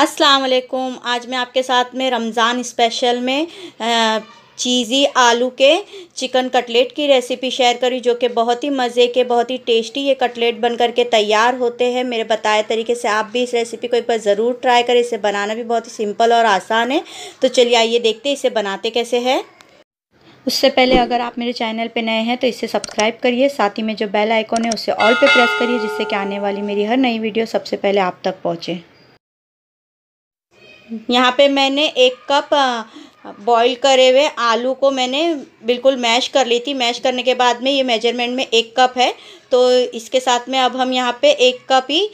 अस्सलाम वालेकुम आज मैं आपके साथ में रमज़ान स्पेशल में चीज़ी आलू के चिकन कटलेट की रेसिपी शेयर करी जो कि बहुत ही मज़े के बहुत ही टेस्टी ये कटलेट बन कर के तैयार होते हैं मेरे बताए तरीके से आप भी इस रेसिपी को एक बार ज़रूर ट्राई करें इसे बनाना भी बहुत ही सिंपल और आसान है तो चलिए आइए देखते हैं इसे बनाते कैसे है उससे पहले अगर आप मेरे चैनल पे नए हैं तो इसे सब्सक्राइब करिए साथ ही में जो बेल आइकॉन है उसे ऑल पे प्रेस करिए जिससे कि आने वाली मेरी हर नई वीडियो सबसे पहले आप तक पहुँचे यहाँ पे मैंने एक कप बॉईल करे हुए आलू को मैंने बिल्कुल मैश कर ली थी मैश करने के बाद में ये मेजरमेंट में एक कप है तो इसके साथ में अब हम यहाँ पे एक कप ही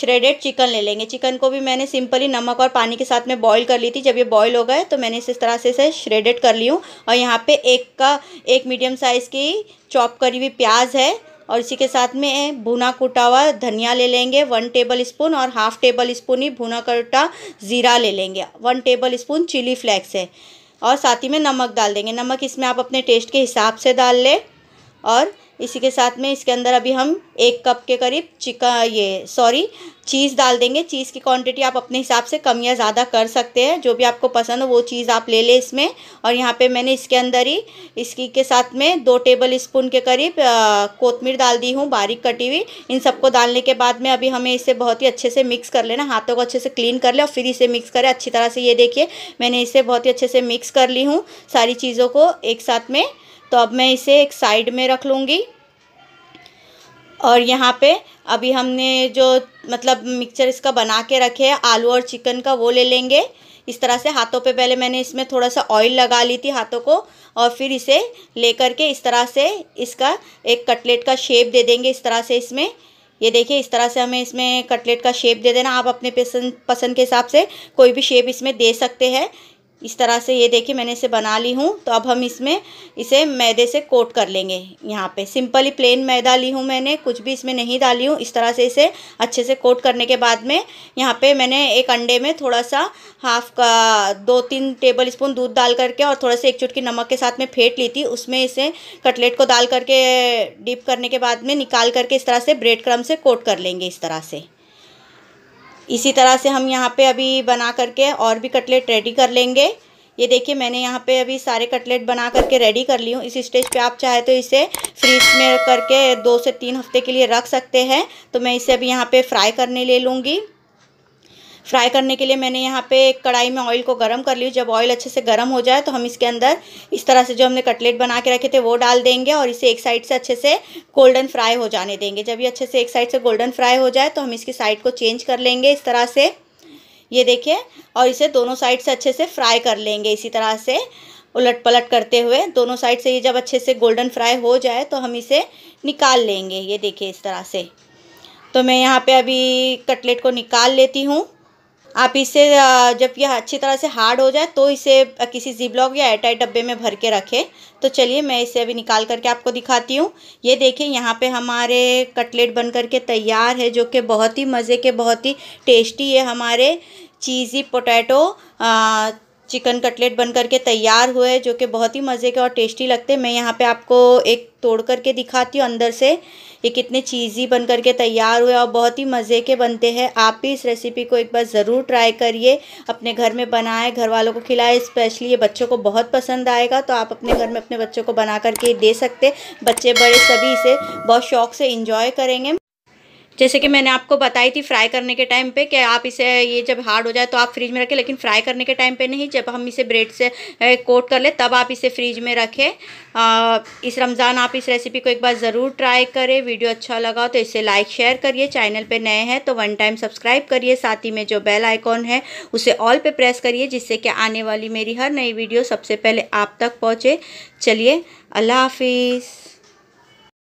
श्रेडेड चिकन ले लेंगे चिकन को भी मैंने सिंपली नमक और पानी के साथ में बॉईल कर ली थी जब ये बॉईल हो गए तो मैंने इस तरह से इसे श्रेडेड कर ली हूँ और यहाँ पे एक का एक मीडियम साइज़ की चॉप करी हुई प्याज है और इसी के साथ में भुना कुटा हुआ धनिया ले लेंगे वन टेबल स्पून और हाफ टेबल स्पून ही भुना कुटा ज़ीरा ले लेंगे one tablespoon chili flakes है और साथ ही में नमक डाल देंगे नमक इसमें आप अपने टेस्ट के हिसाब से डाल लें और इसी के साथ में इसके अंदर अभी हम एक कप के करीब चिकन ये सॉरी चीज़ डाल देंगे चीज़ की क्वांटिटी आप अपने हिसाब से कम या ज़्यादा कर सकते हैं जो भी आपको पसंद हो वो चीज़ आप ले लें इसमें और यहाँ पे मैंने इसके अंदर ही इसकी के साथ में दो टेबल स्पून के करीब कोतमीर डाल दी हूँ बारीक कटी हुई इन सबको डालने के बाद में अभी हमें इसे बहुत ही अच्छे से मिक्स कर लेना हाथों को अच्छे से क्लीन कर लें और फिर इसे मिक्स करें अच्छी तरह से ये देखिए मैंने इसे बहुत ही अच्छे से मिक्स कर ली हूँ सारी चीज़ों को एक साथ में तो अब मैं इसे एक साइड में रख लूँगी और यहाँ पे अभी हमने जो मतलब मिक्सचर इसका बना के रखे है आलू और चिकन का वो ले लेंगे इस तरह से हाथों पे पहले मैंने इसमें थोड़ा सा ऑयल लगा ली थी हाथों को और फिर इसे लेकर के इस तरह से इसका एक कटलेट का शेप दे देंगे इस तरह से इसमें ये देखिए इस तरह से हमें इसमें कटलेट का शेप दे देना आप अपने पसंद पसंद के हिसाब से कोई भी शेप इसमें दे सकते हैं इस तरह से ये देखिए मैंने इसे बना ली हूँ तो अब हम इसमें इसे मैदे से कोट कर लेंगे यहाँ पे सिंपली प्लेन मैदा ली हूँ मैंने कुछ भी इसमें नहीं डाली हूँ इस तरह से इसे अच्छे से कोट करने के बाद में यहाँ पे मैंने एक अंडे में थोड़ा सा हाफ का दो तीन टेबल स्पून दूध डाल करके और थोड़ा सा एक चुटकी नमक के साथ में फेंट ली थी उसमें इसे कटलेट को डाल करके डीप करने के बाद में निकाल करके इस तरह से ब्रेड क्रम से कोट कर लेंगे इस तरह से इसी तरह से हम यहाँ पे अभी बना करके और भी कटलेट रेडी कर लेंगे ये देखिए मैंने यहाँ पे अभी सारे कटलेट बना करके रेडी कर ली हूँ इस स्टेज पे आप चाहे तो इसे फ्रीज में करके दो से तीन हफ्ते के लिए रख सकते हैं तो मैं इसे अभी यहाँ पे फ्राई करने ले लूँगी फ्राई करने के लिए मैंने यहाँ पे कढ़ाई में ऑयल को गर्म कर ली जब ऑयल अच्छे से गर्म हो जाए तो हम इसके अंदर इस तरह से जो हमने कटलेट बना के रखे थे वो डाल देंगे और इसे एक साइड से अच्छे से गोल्डन फ्राई हो जाने देंगे जब ये अच्छे से एक साइड से गोल्डन फ्राई हो जाए तो हम इसकी साइड को चेंज कर लेंगे इस तरह से ये देखिए और इसे दोनों साइड से अच्छे से फ्राई कर लेंगे इसी तरह से उलट पलट करते हुए दोनों साइड से ये जब अच्छे से गोल्डन फ्राई हो जाए तो हम इसे निकाल लेंगे ये देखिए इस तरह से तो मैं यहाँ पे अभी कटलेट को निकाल लेती हूँ आप इसे जब यह अच्छी तरह से हार्ड हो जाए तो इसे किसी जीब्लॉक या एयरटाइट डब्बे में भर के रखें तो चलिए मैं इसे अभी निकाल करके आपको दिखाती हूँ ये देखिए यहाँ पे हमारे कटलेट बन करके तैयार है जो कि बहुत ही मज़े के बहुत ही टेस्टी है हमारे चीज़ी पोटैटो चिकन कटलेट बन करके तैयार हुए जो कि बहुत ही मज़े के और टेस्टी लगते हैं मैं यहाँ पे आपको एक तोड़ करके दिखाती हूँ अंदर से ये कितने चीज़ी बन करके तैयार हुए और बहुत ही मज़े के बनते हैं आप भी इस रेसिपी को एक बार ज़रूर ट्राई करिए अपने घर में बनाए घर वालों को खिलाए स्पेशली ये बच्चों को बहुत पसंद आएगा तो आप अपने घर में अपने बच्चों को बना करके दे सकते बच्चे बड़े सभी इसे बहुत शौक से इंजॉय करेंगे जैसे कि मैंने आपको बताई थी फ्राई करने के टाइम पे कि आप इसे ये जब हार्ड हो जाए तो आप फ्रिज में रखें लेकिन फ्राई करने के टाइम पे नहीं जब हम इसे ब्रेड से कोट कर ले तब आप इसे फ्रिज में रखें इस रमज़ान आप इस रेसिपी को एक बार ज़रूर ट्राई करें वीडियो अच्छा लगा तो इसे लाइक शेयर करिए चैनल पर नए हैं तो वन टाइम सब्सक्राइब करिए साथ ही में जो बेल आइकॉन है उसे ऑल पर प्रेस करिए जिससे कि आने वाली मेरी हर नई वीडियो सबसे पहले आप तक पहुँचे चलिए अल्लाह हाफिज़